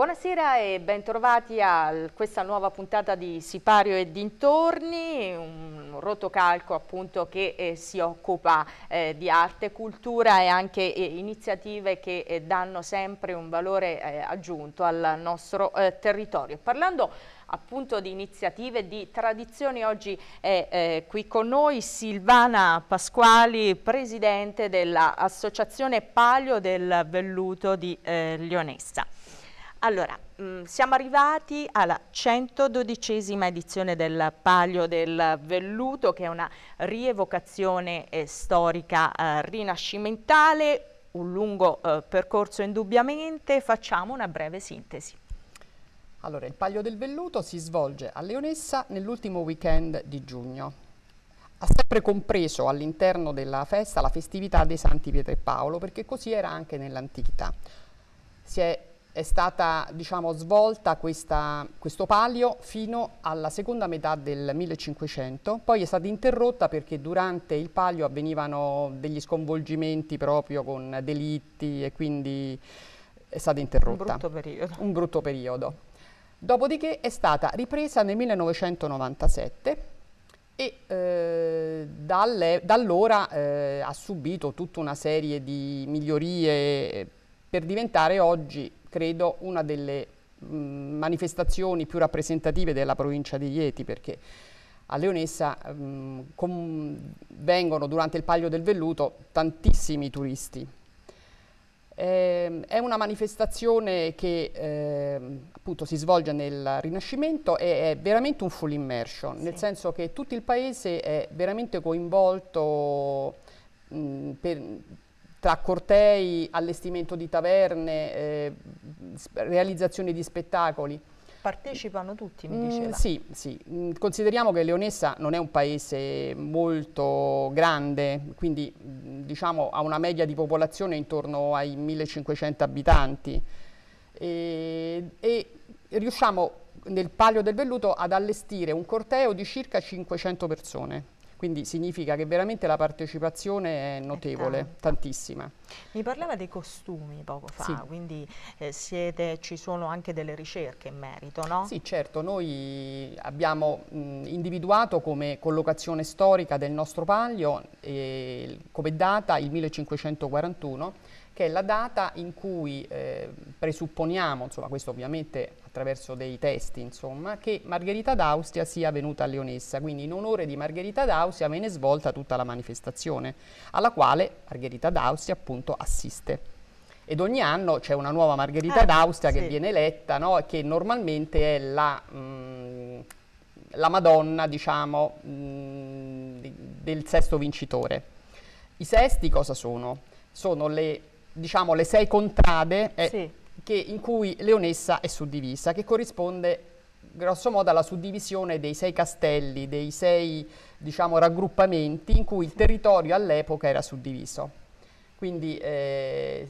Buonasera e bentrovati a questa nuova puntata di Sipario e dintorni, un rotocalco appunto che eh, si occupa eh, di arte, cultura e anche eh, iniziative che eh, danno sempre un valore eh, aggiunto al nostro eh, territorio. Parlando appunto di iniziative, di tradizioni. Oggi è eh, qui con noi Silvana Pasquali, presidente dell'Associazione Palio del Velluto di eh, Lionessa. Allora, mh, mm, siamo arrivati alla 112esima edizione del Palio del Velluto, che è una rievocazione eh, storica eh, rinascimentale, un lungo eh, percorso indubbiamente, facciamo una breve sintesi. Allora, il Palio del Velluto si svolge a Leonessa nell'ultimo weekend di giugno. Ha sempre compreso all'interno della festa la festività dei Santi Pietro e Paolo, perché così era anche nell'antichità. Si è è stata diciamo, svolta questa, questo palio fino alla seconda metà del 1500, poi è stata interrotta perché durante il palio avvenivano degli sconvolgimenti proprio con delitti e quindi è stata interrotta. Un brutto periodo. Un brutto periodo. Dopodiché è stata ripresa nel 1997 e eh, dalle, da allora eh, ha subito tutta una serie di migliorie per diventare oggi credo una delle mh, manifestazioni più rappresentative della provincia di Rieti, perché a Leonessa vengono durante il Paglio del Velluto tantissimi turisti. Ehm, è una manifestazione che eh, appunto si svolge nel Rinascimento e è veramente un full immersion, sì. nel senso che tutto il paese è veramente coinvolto mh, per, tra cortei, allestimento di taverne, eh, realizzazione di spettacoli. Partecipano tutti, mi mm, diceva. Mm, sì, sì. Mm, consideriamo che Leonessa non è un paese molto grande, quindi mm, diciamo ha una media di popolazione intorno ai 1500 abitanti e, e riusciamo nel Palio del Velluto ad allestire un corteo di circa 500 persone quindi significa che veramente la partecipazione è notevole, è tantissima. Mi parlava dei costumi poco fa, sì. quindi eh, siete, ci sono anche delle ricerche in merito, no? Sì, certo, noi abbiamo mh, individuato come collocazione storica del nostro palio, eh, come data il 1541, che è la data in cui eh, presupponiamo, insomma questo ovviamente attraverso dei testi, insomma, che Margherita d'Austria sia venuta a Leonessa. Quindi in onore di Margherita d'Austria viene svolta tutta la manifestazione, alla quale Margherita d'Austria appunto assiste. Ed ogni anno c'è una nuova Margherita ah, d'Austria sì. che viene eletta, no? che normalmente è la, mh, mm, la Madonna, diciamo, mh, mm, del sesto vincitore. I sesti cosa sono? Sono le, diciamo, le sei contrade, eh, sì che, in cui Leonessa è suddivisa, che corrisponde grosso modo alla suddivisione dei sei castelli, dei sei diciamo, raggruppamenti in cui il territorio all'epoca era suddiviso. Quindi eh,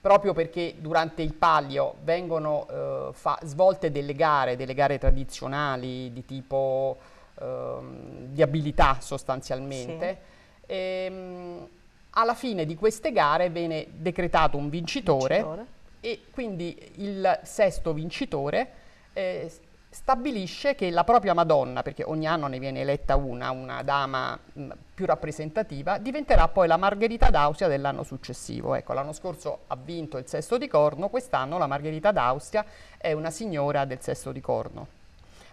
proprio perché durante il palio vengono eh, svolte delle gare, delle gare tradizionali di tipo eh, di abilità sostanzialmente, sì. e, ehm, alla fine di queste gare viene decretato un vincitore. vincitore e quindi il sesto vincitore eh, stabilisce che la propria Madonna, perché ogni anno ne viene eletta una, una dama mh, mm, più rappresentativa, diventerà poi la Margherita d'Austria dell'anno successivo. Ecco, l'anno scorso ha vinto il sesto di corno, quest'anno la Margherita d'Austria è una signora del sesto di corno,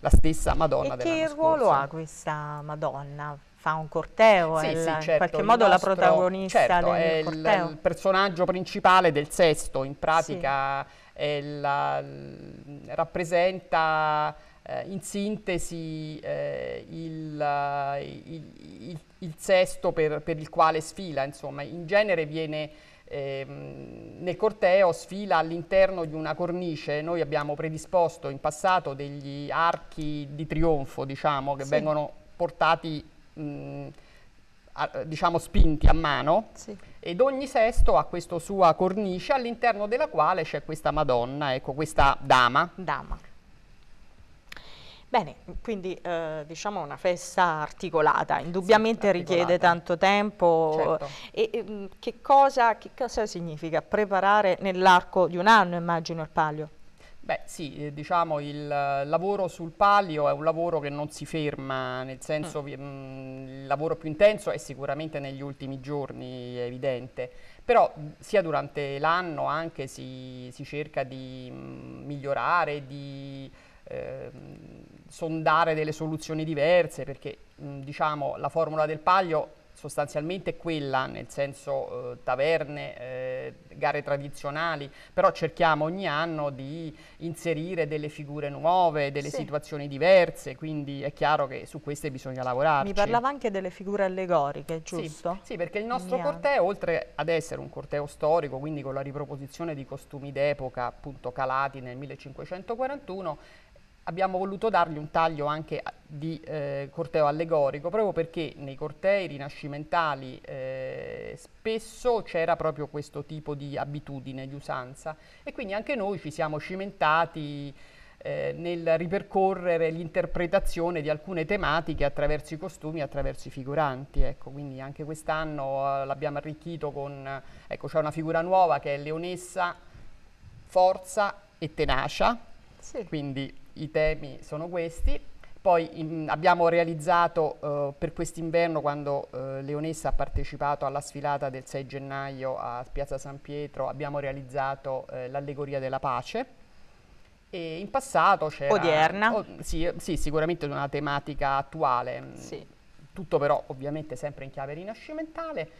la stessa Madonna e dell'anno scorso. Che ruolo ha questa Madonna? fa un corteo, sì, è sì, la, certo, in qualche modo nostro, la protagonista certo, del corteo. Il, il personaggio principale del sesto, in pratica sì. la, rappresenta eh, in sintesi eh, il, il, il, il, sesto per, per, il quale sfila, insomma, in genere viene ehm, nel corteo sfila all'interno di una cornice. Noi abbiamo predisposto in passato degli archi di trionfo, diciamo, che sì. vengono portati mh, mm, a, diciamo spinti a mano sì. ed ogni sesto ha questa sua cornice all'interno della quale c'è questa Madonna, ecco questa dama. Dama. Bene, quindi eh, diciamo una festa articolata, indubbiamente sì, articolata. richiede tanto tempo. Certo. E, e mm, che, cosa, che cosa significa preparare nell'arco di un anno, immagino, il palio? Beh sì, eh, diciamo il eh, lavoro sul palio è un lavoro che non si ferma, nel senso mm. mh, mm, il lavoro più intenso è sicuramente negli ultimi giorni, è evidente, però mm, sia durante l'anno anche si, si, cerca di mh, mm, migliorare, di eh, sondare delle soluzioni diverse, perché mh, diciamo la formula del palio sostanzialmente quella, nel senso eh, taverne, eh, gare tradizionali, però cerchiamo ogni anno di inserire delle figure nuove, delle sì. situazioni diverse, quindi è chiaro che su queste bisogna lavorare. Mi parlava anche delle figure allegoriche, giusto? Sì, sì perché il nostro ogni corteo, oltre ad essere un corteo storico, quindi con la riproposizione di costumi d'epoca appunto calati nel 1541, abbiamo voluto dargli un taglio anche di eh, corteo allegorico, proprio perché nei cortei rinascimentali eh, spesso c'era proprio questo tipo di abitudine, di usanza e quindi anche noi ci siamo cimentati eh, nel ripercorrere l'interpretazione di alcune tematiche attraverso i costumi, attraverso i figuranti. Ecco, quindi anche quest'anno eh, l'abbiamo arricchito con, ecco, c'è una figura nuova che è Leonessa, Forza e Tenacia, sì. quindi i temi sono questi. Poi in, abbiamo realizzato eh, per quest'inverno, quando eh, Leonessa ha partecipato alla sfilata del 6 gennaio a Piazza San Pietro, abbiamo realizzato eh, l'allegoria della pace. E in passato c'era... Odierna. Oh, sì, sì, sicuramente una tematica attuale. Sì. Tutto però ovviamente sempre in chiave rinascimentale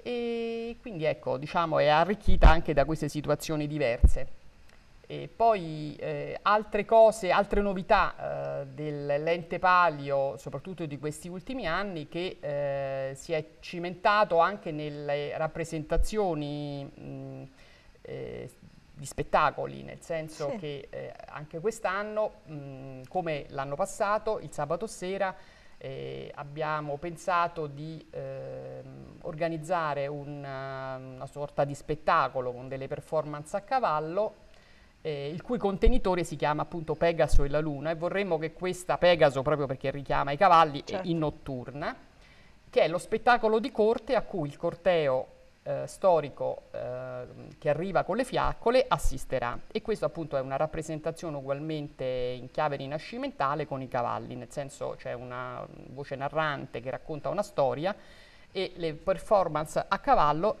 e quindi ecco, diciamo, è arricchita anche da queste situazioni diverse. E poi eh, altre cose, altre novità eh, dell'ente palio, soprattutto di questi ultimi anni, che eh, si è cimentato anche nelle rappresentazioni mh, eh, di spettacoli, nel senso sì. che eh, anche quest'anno, come l'anno passato, il sabato sera, eh, abbiamo pensato di eh, organizzare una, una sorta di spettacolo con delle performance a cavallo eh, il cui contenitore si chiama appunto Pegaso e la Luna e vorremmo che questa Pegaso, proprio perché richiama i cavalli, certo. è in notturna, che è lo spettacolo di corte a cui il corteo eh, storico eh, che arriva con le fiaccole assisterà e questo appunto è una rappresentazione ugualmente in chiave rinascimentale con i cavalli, nel senso c'è una voce narrante che racconta una storia e le performance a cavallo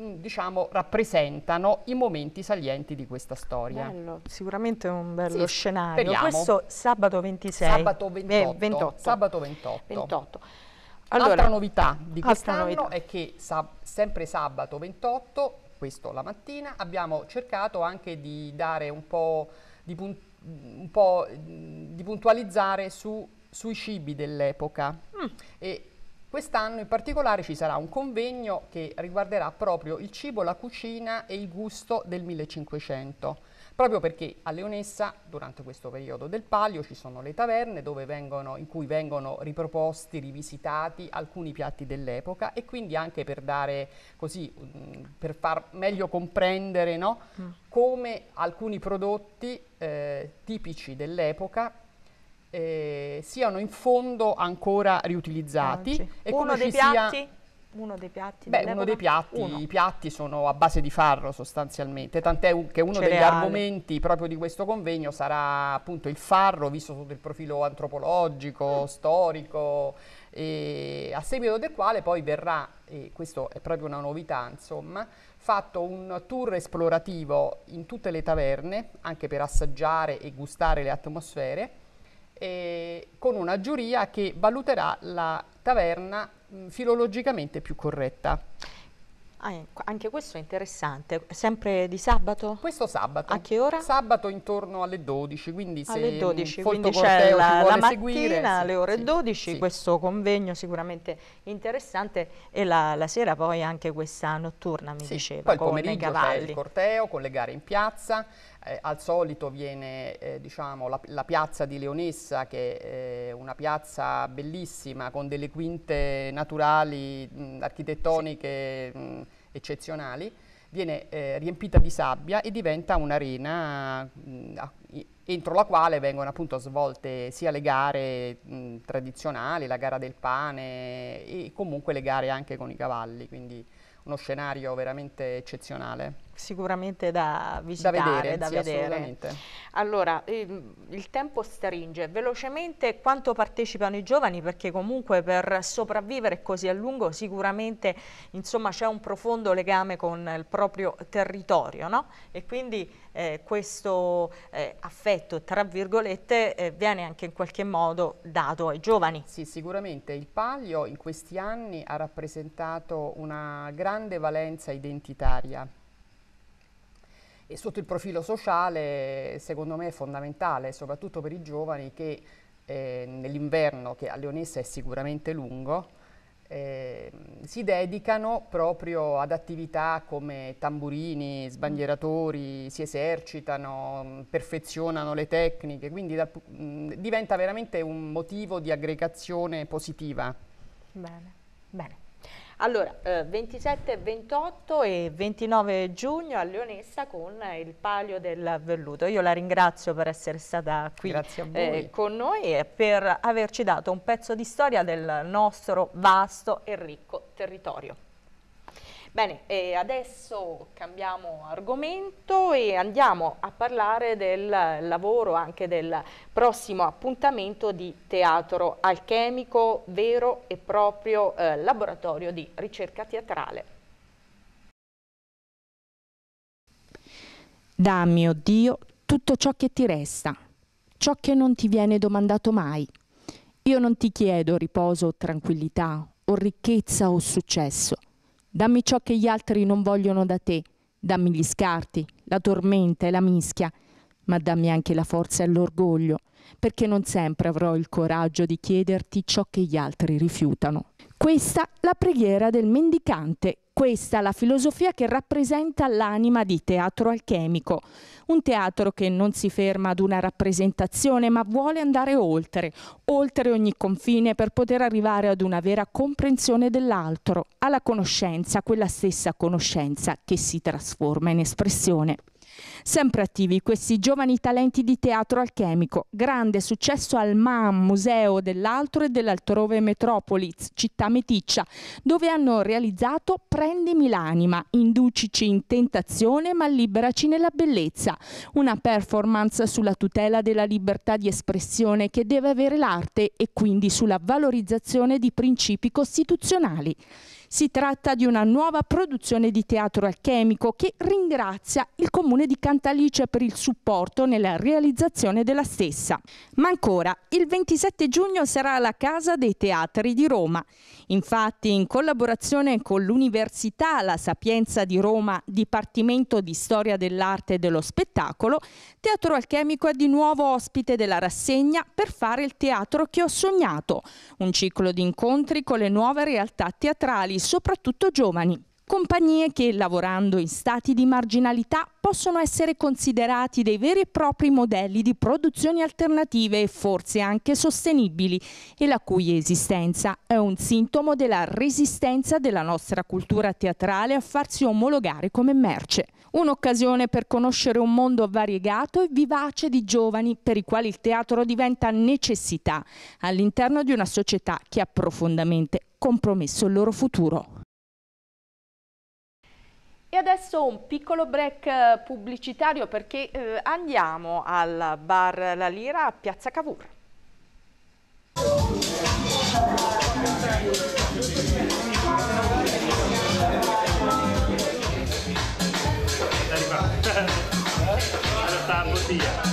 Mm, diciamo, rappresentano i momenti salienti di questa storia. Bello, sicuramente un bello sì, scenario. Speriamo. Questo sabato 26. Sabato 28. Eh, 28. Sabato 28. 28. Allora, altra novità di quest'anno è che sab sempre sabato 28, questo la mattina, abbiamo cercato anche di dare un po' di, punt un po di puntualizzare su, sui cibi dell'epoca. Mm. Quest'anno in particolare ci sarà un convegno che riguarderà proprio il cibo, la cucina e il gusto del 1500, proprio perché a Leonessa durante questo periodo del palio ci sono le taverne vengono, in cui vengono riproposti, rivisitati alcuni piatti dell'epoca e quindi anche per dare così, mm, per far meglio comprendere no, mm. come alcuni prodotti eh, tipici dell'epoca eh, siano in fondo ancora riutilizzati. Anci. E Uno dei piatti? Sia... Uno dei piatti? Beh, uno dei piatti, uno. i piatti sono a base di farro sostanzialmente, tant'è che uno Cereale. degli argomenti proprio di questo convegno sarà appunto il farro visto sotto il profilo antropologico, mm. storico, a seguito del quale poi verrà, e questa è proprio una novità insomma, fatto un tour esplorativo in tutte le taverne, anche per assaggiare e gustare le atmosfere, eh, con una giuria che valuterà la taverna mh, filologicamente più corretta. Ah, ecco, anche questo è interessante, sempre di sabato? Questo sabato. A che ora? Sabato intorno alle 12, quindi se alle 12, quindi c'è la, la, mattina seguire, alle ore sì, 12 sì. questo convegno sicuramente interessante e la, la, sera poi anche questa notturna mi diceva. Poi il pomeriggio c'è il corteo con le gare in piazza, eh, al solito viene eh, diciamo, la, la, piazza di Leonessa, che è eh, una piazza bellissima con delle quinte naturali, mh, architettoniche sì. mh, eccezionali, viene eh, riempita di sabbia e diventa un'arena entro la quale vengono appunto svolte sia le gare mh, tradizionali, la gara del pane e comunque le gare anche con i cavalli, quindi uno scenario veramente eccezionale sicuramente da visitare, da vedere. Da sì, vedere. Allora, il, il, tempo stringe. Velocemente quanto partecipano i giovani? Perché comunque per sopravvivere così a lungo sicuramente c'è un profondo legame con il proprio territorio no? e quindi eh, questo eh, affetto tra virgolette eh, viene anche in qualche modo dato ai giovani. Sì, sicuramente il Paglio in questi anni ha rappresentato una grande valenza identitaria e sotto il profilo sociale, secondo me è fondamentale, soprattutto per i giovani, che eh, nell'inverno, che a Leonessa è sicuramente lungo, eh, si dedicano proprio ad attività come tamburini, sbandieratori, si esercitano, perfezionano le tecniche, quindi da, mh, diventa veramente un motivo di aggregazione positiva. Bene, bene. Allora, eh, 27, 28 e 29 giugno a Leonessa con il Palio del Velluto. Io la ringrazio per essere stata qui eh, con noi e per averci dato un pezzo di storia del nostro vasto e ricco territorio. Bene, adesso cambiamo argomento e andiamo a parlare del lavoro, anche del prossimo appuntamento di Teatro Alchemico, vero e proprio eh, laboratorio di ricerca teatrale. Dammi, o oh Dio, tutto ciò che ti resta, ciò che non ti viene domandato mai. Io non ti chiedo riposo o tranquillità o ricchezza o successo – Dammi ciò che gli altri non vogliono da te, dammi gli scarti, la tormenta e la mischia, ma dammi anche la forza e l'orgoglio, perché non sempre avrò il coraggio di chiederti ciò che gli altri rifiutano. Questa la preghiera del mendicante, questa la filosofia che rappresenta l'anima di Teatro Alchemico, un teatro che non si ferma ad una rappresentazione ma vuole andare oltre, oltre ogni confine per poter arrivare ad una vera comprensione dell'altro, alla conoscenza, quella stessa conoscenza che si trasforma in espressione. Sempre attivi questi giovani talenti di teatro alchemico. Grande successo al MAM, Museo dell'Altro e dell'Altrove Metropolis, città meticcia, dove hanno realizzato Prendimi l'anima, inducici in tentazione ma liberaci nella bellezza. Una performance sulla tutela della libertà di espressione che deve avere l'arte e quindi sulla valorizzazione di principi costituzionali. Si tratta di una nuova produzione di teatro alchemico che ringrazia il comune di Cantalice per il supporto nella realizzazione della stessa. Ma ancora, il 27 giugno sarà la Casa dei Teatri di Roma. Infatti, in collaborazione con l'Università La Sapienza di Roma, Dipartimento di Storia dell'Arte e dello Spettacolo, Teatro Alchemico è di nuovo ospite della rassegna per fare il teatro che ho sognato, un ciclo di incontri con le nuove realtà teatrali soprattutto giovani compagnie che lavorando in stati di marginalità possono essere considerati dei veri e propri modelli di produzioni alternative e forse anche sostenibili e la cui esistenza è un sintomo della resistenza della nostra cultura teatrale a farsi omologare come merce. Un'occasione per conoscere un mondo variegato e vivace di giovani per i quali il teatro diventa necessità all'interno di una società che ha profondamente compromesso il loro futuro. E adesso un piccolo break pubblicitario perché eh, andiamo al bar La Lira a Piazza Cavour. Arrivato. Alla bottiglia.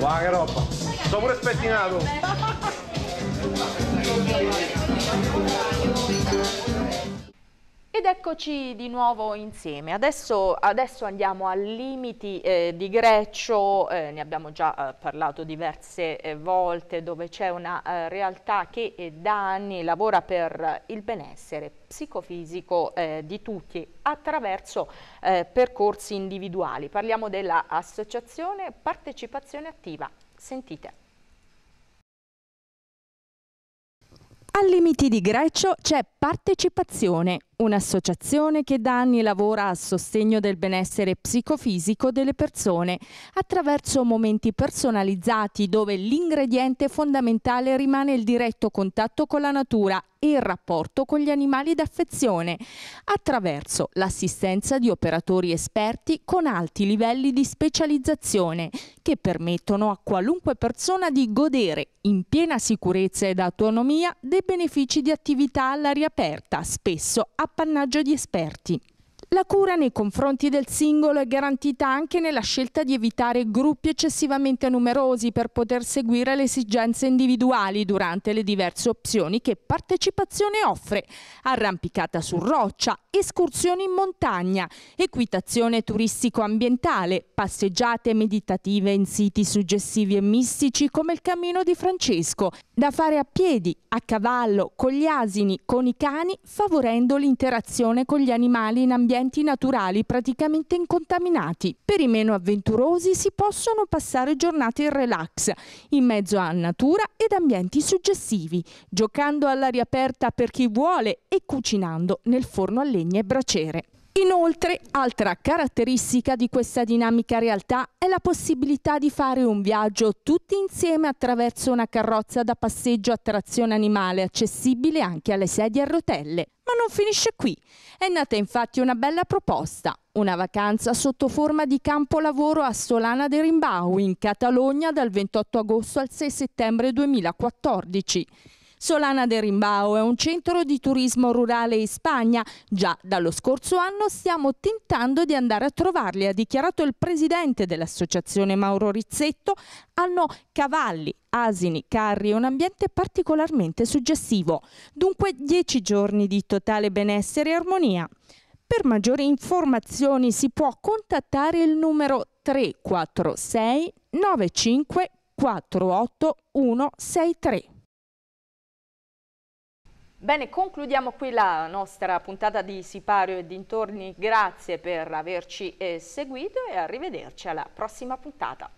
Vaga roba. Sono pure spettinato. eccoci di nuovo insieme. Adesso, adesso andiamo a limiti eh, di Greccio, eh, ne abbiamo già eh, parlato diverse eh, volte, dove c'è una eh, realtà che eh, da anni lavora per il benessere psicofisico di tutti attraverso percorsi individuali. Parliamo dell'associazione Partecipazione Attiva. Sentite. Al Limiti di Greccio c'è Partecipazione, un'associazione che da anni lavora a sostegno del benessere psicofisico delle persone attraverso momenti personalizzati dove l'ingrediente fondamentale rimane il diretto contatto con la natura il rapporto con gli animali d'affezione attraverso l'assistenza di operatori esperti con alti livelli di specializzazione che permettono a qualunque persona di godere in piena sicurezza ed autonomia dei benefici di attività all'aria aperta, spesso appannaggio di esperti. La cura nei confronti del singolo è garantita anche nella scelta di evitare gruppi eccessivamente numerosi per poter seguire le esigenze individuali durante le diverse opzioni che partecipazione offre. Arrampicata su roccia, escursioni in montagna, equitazione turistico-ambientale, passeggiate meditative in siti suggestivi e mistici come il Cammino di Francesco, da fare a piedi, a cavallo, con gli asini, con i cani, favorendo l'interazione con gli animali in ambiente ambienti naturali praticamente incontaminati. Per i meno avventurosi si possono passare giornate in relax, in mezzo a natura ed ambienti suggestivi, giocando all'aria aperta per chi vuole e cucinando nel forno a legna e braciere. Inoltre, altra caratteristica di questa dinamica realtà è la possibilità di fare un viaggio tutti insieme attraverso una carrozza da passeggio a trazione animale accessibile anche alle sedie a rotelle. Ma non finisce qui. È nata infatti una bella proposta, una vacanza sotto forma di campo lavoro a Solana de Rimbau in Catalogna dal 28 agosto al 6 settembre 2014. Solana de Rimbao è un centro di turismo rurale in Spagna. Già dallo scorso anno stiamo tentando di andare a trovarli, ha dichiarato il presidente dell'associazione Mauro Rizzetto. Hanno cavalli, asini, carri e un ambiente particolarmente suggestivo. Dunque 10 giorni di totale benessere e armonia. Per maggiori informazioni si può contattare il numero 346 95 163. Bene, concludiamo qui la nostra puntata di Sipario e dintorni. Grazie per averci eh, seguito e arrivederci alla prossima puntata.